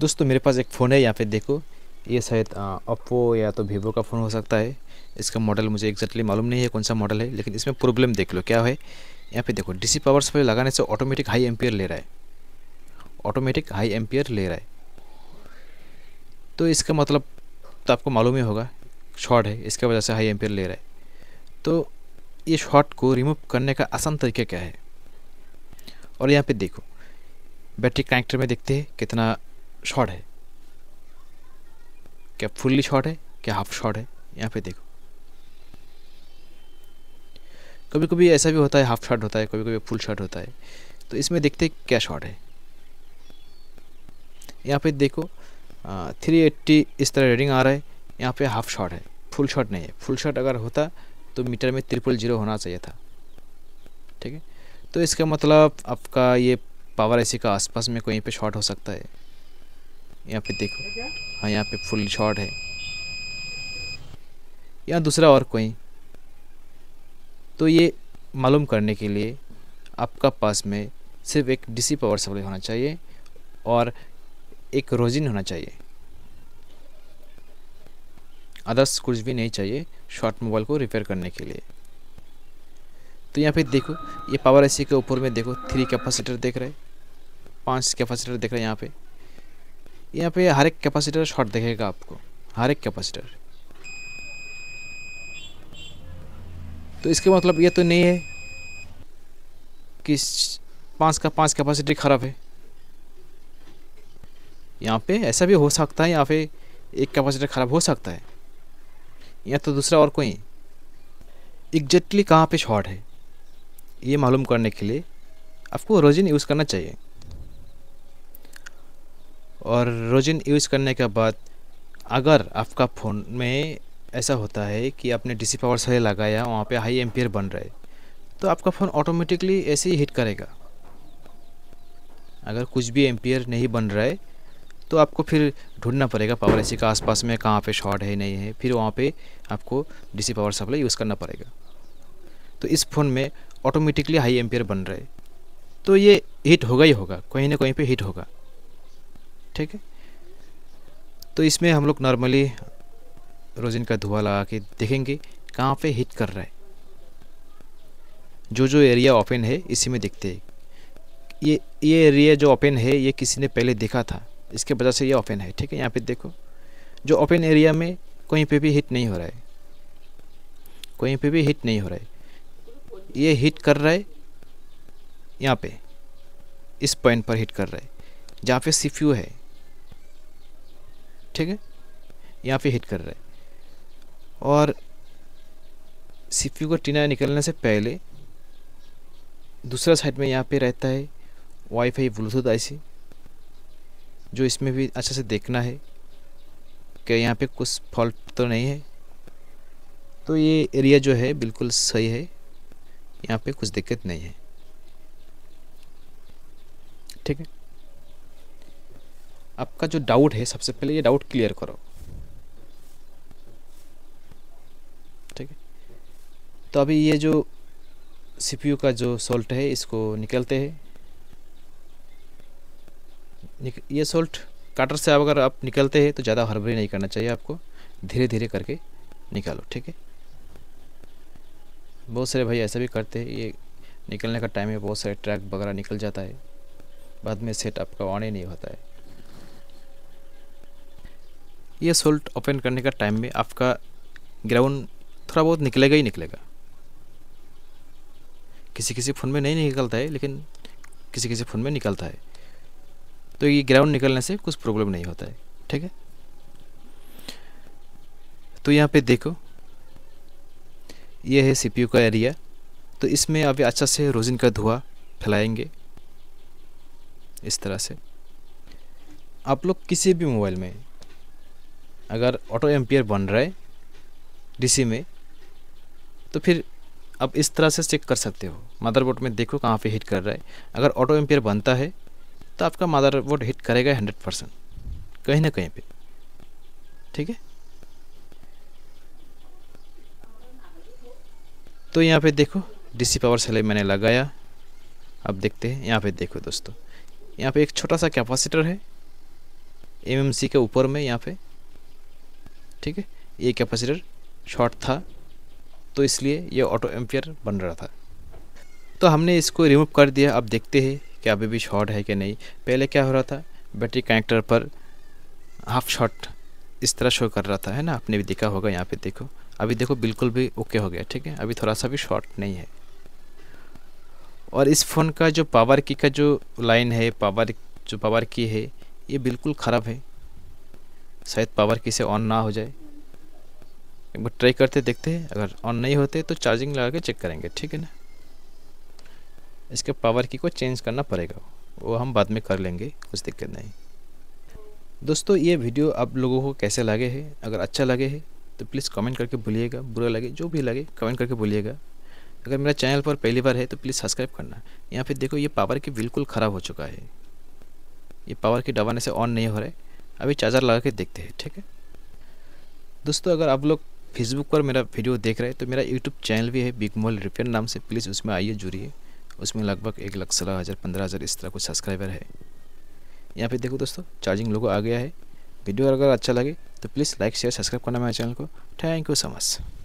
दोस्तों मेरे पास एक फ़ोन है यहाँ पे देखो ये शायद ओप्पो या तो वीवो का फ़ोन हो सकता है इसका मॉडल मुझे एक्जैक्टली मालूम नहीं है कौन सा मॉडल है लेकिन इसमें प्रॉब्लम देख लो क्या है यहाँ पे देखो डीसी पावर सप्लाई लगाने से ऑटोमेटिक हाई एम्पियर ले रहा है ऑटोमेटिक हाई एम्पियर ले रहा है तो इसका मतलब तो आपको मालूम ही होगा शॉर्ट है इसकी वजह से हाई एम्पियर ले रहा है तो ये शॉर्ट को रिमूव करने का आसान तरीका क्या है और यहाँ पे देखो बैटरी कनेक्टर में देखते हैं कितना शॉट है क्या फुल्ली शॉट है क्या हाफ शॉट है यहाँ पे देखो कभी कभी ऐसा भी होता है हाफ शॉट होता है कभी कभी फुल शॉट होता है तो इसमें देखते क्या शॉट है यहाँ पे देखो थ्री एट्टी इस तरह रेडिंग आ रहा है यहाँ पे हाफ शॉट है फुल शॉट नहीं है फुल शॉट अगर होता तो मीटर में ट्रिपल जीरो होना चाहिए था ठीक है तो इसका मतलब आपका ये पावर ए का आसपास में कहीं पे शॉर्ट हो सकता है यहाँ पे देखो हाँ यहाँ पे फुल शॉट है या दूसरा और कोई तो ये मालूम करने के लिए आपका पास में सिर्फ एक डीसी पावर सप्लाई होना चाहिए और एक रोजिन होना चाहिए अदर्स कुछ भी नहीं चाहिए शॉर्ट मोबाइल को रिपेयर करने के लिए तो यहाँ पे देखो ये पावर एसी के ऊपर में देखो थ्री कैपेसिटर देख रहे हैं पाँच कैपेसिटर देख रहे हैं यहाँ पे यहाँ पे हर एक कैपेसिटर शॉर्ट देखेगा आपको हर एक कैपेसिटर तो इसके मतलब ये तो नहीं है कि पाँच का पाँच कैपेसिटी ख़राब है यहाँ पे ऐसा भी हो सकता है यहाँ पे एक कैपेसिटर ख़राब हो सकता है या तो दूसरा और कोई एग्जैक्टली कहाँ पे शॉर्ट है ये मालूम करने के लिए आपको रोजिन यूज़ करना चाहिए और रोज़िन यूज़ करने के बाद अगर आपका फ़ोन में ऐसा होता है कि आपने डीसी पावर सप्लाई लगाया वहाँ पे हाई एम्पियर बन रहा है तो आपका फ़ोन ऑटोमेटिकली ऐसे ही हिट करेगा अगर कुछ भी एम्पियर नहीं बन रहा है तो आपको फिर ढूंढना पड़ेगा पावर एसी का आसपास में कहाँ पे शॉर्ट है नहीं है फिर वहाँ पे आपको डीसी पावर सप्लाई यूज़ करना पड़ेगा तो इस फ़ोन में ऑटोमेटिकली हाई एम्पियर बन रहा है तो ये हिट होगा ही होगा कहीं ना कहीं पर हिट होगा ठीक है तो इसमें हम लोग नॉर्मली रोजिन का धुआं लगा के देखेंगे कहाँ पे हिट कर रहा है जो जो एरिया ओपन है इसी में देखते हैं ये ये एरिया जो ओपन है ये किसी ने पहले देखा था इसके वजह से ये ओपन है ठीक है यहाँ पे देखो जो ओपन एरिया में कहीं पे भी हिट नहीं हो रहा है कहीं पे भी हिट नहीं हो रहा है ये हिट कर रहा है यहाँ पे इस पॉइंट पर हिट कर रहा है जहाँ पे सी है ठीक है यहाँ पे हिट कर रहा है और सी का टीना निकलने से पहले दूसरा साइड में यहाँ पे रहता है वाईफाई ब्लूटूथ आईसी जो इसमें भी अच्छे से देखना है कि यहाँ पे कुछ फॉल्ट तो नहीं है तो ये एरिया जो है बिल्कुल सही है यहाँ पे कुछ दिक्कत नहीं है ठीक है आपका जो डाउट है सबसे पहले ये डाउट क्लियर करो ठीक है तो अभी ये जो सीपीयू का जो सोल्ट है इसको निकलते हैं निक, ये सोल्ट काटर से अगर आप निकलते हैं तो ज़्यादा हड़बड़ी नहीं करना चाहिए आपको धीरे धीरे करके निकालो ठीक है बहुत सारे भाई ऐसा भी करते हैं ये निकलने का टाइम है बहुत सारे ट्रैक वगैरह निकल जाता है बाद में सेट आपका ऑन ही नहीं होता है ये सोल्ट ओपन करने का टाइम में आपका ग्राउंड थोड़ा बहुत निकलेगा ही निकलेगा किसी किसी फ़ोन में नहीं निकलता है लेकिन किसी किसी फ़ोन में निकलता है तो ये ग्राउंड निकलने से कुछ प्रॉब्लम नहीं होता है ठीक है तो यहाँ पे देखो ये है सीपीयू का एरिया तो इसमें अभी अच्छा से रोजिन का धुआं फैलाएंगे इस तरह से आप लोग किसी भी मोबाइल में अगर ऑटो एम्पियर बन रहा है डीसी में तो फिर आप इस तरह से चेक कर सकते हो मदरबोर्ड में देखो कहाँ पे हिट कर रहा है अगर ऑटो एम्पियर बनता है तो आपका मदरबोर्ड हिट करेगा हंड्रेड परसेंट कहीं ना कहीं पे ठीक है तो यहाँ पे देखो डीसी पावर सेल मैंने लगाया अब देखते हैं यहाँ पे देखो दोस्तों यहाँ पे एक छोटा सा कैपेसिटर है एमएमसी के ऊपर में यहाँ पे ठीक है ये कैपेसिटर शॉर्ट था तो इसलिए ये ऑटो एम्पियर बन रहा था तो हमने इसको रिमूव कर दिया अब देखते हैं कि अभी भी शॉर्ट है कि नहीं पहले क्या हो रहा था बैटरी कनेक्टर पर हाफ शॉर्ट इस तरह शो कर रहा था है ना आपने भी देखा होगा यहाँ पे देखो अभी देखो बिल्कुल भी ओके हो गया ठीक है अभी थोड़ा सा भी शॉर्ट नहीं है और इस फ़ोन का जो पावर की का जो लाइन है पावर जो पावर की है ये बिल्कुल ख़राब है शायद पावर किसे से ऑन ना हो जाए एक बार ट्राई करते देखते हैं अगर ऑन नहीं होते तो चार्जिंग लगा के चेक करेंगे ठीक है ना इसके पावर की को चेंज करना पड़ेगा वो हम बाद में कर लेंगे कुछ दिक्कत नहीं दोस्तों ये वीडियो आप लोगों को कैसे लगे है अगर अच्छा लगे है तो प्लीज़ कमेंट करके भूलिएगा बुरा लगे जो भी लगे कमेंट करके भूलिएगा अगर मेरा चैनल पर पहली बार है तो प्लीज़ सब्सक्राइब करना यहाँ पे देखो ये पावर की बिल्कुल ख़राब हो चुका है ये पावर की डबाने से ऑन नहीं हो रहा है अभी चार्जर लगा के देखते हैं ठीक है दोस्तों अगर आप लोग फेसबुक पर मेरा वीडियो देख रहे हैं तो मेरा यूट्यूब चैनल भी है बिग मॉल रिपेयर नाम से प्लीज़ उसमें आइए जुड़िए उसमें लगभग एक लाख सोलह हज़ार पंद्रह हज़ार इस तरह कुछ सब्सक्राइबर है यहाँ पे देखो दोस्तों चार्जिंग लोगों आ गया है वीडियो अगर अच्छा लगे तो प्लीज़ लाइक शेयर सब्सक्राइब करना मेरे चैनल को थैंक यू सो मच